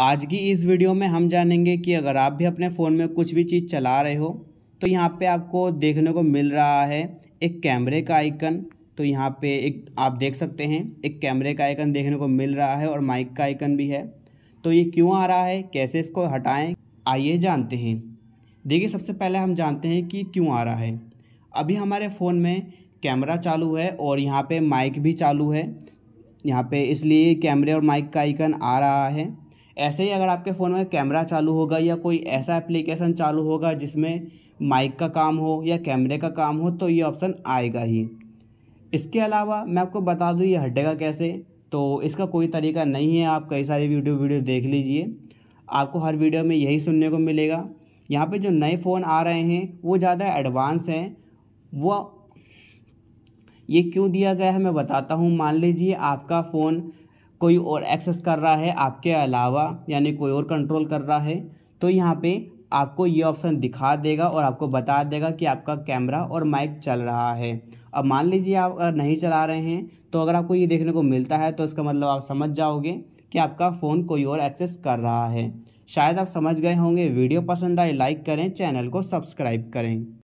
आज की इस वीडियो में हम जानेंगे कि अगर आप भी अपने फ़ोन में कुछ भी चीज़ चला रहे हो तो यहाँ पे आपको देखने को मिल रहा है एक कैमरे का आइकन तो यहाँ पे एक आप देख सकते हैं एक कैमरे का आइकन देखने को मिल रहा है और माइक का आइकन भी है तो ये क्यों आ रहा है कैसे इसको हटाएँ आइए जानते हैं देखिए सबसे पहले हम जानते हैं कि क्यों आ रहा है अभी हमारे फ़ोन में कैमरा चालू है और यहाँ पर माइक भी चालू है यहाँ पर इसलिए कैमरे और माइक का आइकन आ रहा है ऐसे ही अगर आपके फ़ोन में कैमरा चालू होगा या कोई ऐसा एप्लीकेशन चालू होगा जिसमें माइक का काम हो या कैमरे का काम हो तो ये ऑप्शन आएगा ही इसके अलावा मैं आपको बता दूँ ये हटेगा कैसे तो इसका कोई तरीका नहीं है आप कई सारी वीडियो वीडियो देख लीजिए आपको हर वीडियो में यही सुनने को मिलेगा यहाँ पे जो नए फ़ोन आ रहे हैं वो ज़्यादा एडवांस हैं वो ये क्यों दिया गया है मैं बताता हूँ मान लीजिए आपका फ़ोन कोई और एक्सेस कर रहा है आपके अलावा यानी कोई और कंट्रोल कर रहा है तो यहाँ पे आपको ये ऑप्शन दिखा देगा और आपको बता देगा कि आपका कैमरा और माइक चल रहा है अब मान लीजिए आप अगर नहीं चला रहे हैं तो अगर आपको ये देखने को मिलता है तो इसका मतलब आप समझ जाओगे कि आपका फ़ोन कोई और एक्सेस कर रहा है शायद आप समझ गए होंगे वीडियो पसंद आए लाइक करें चैनल को सब्सक्राइब करें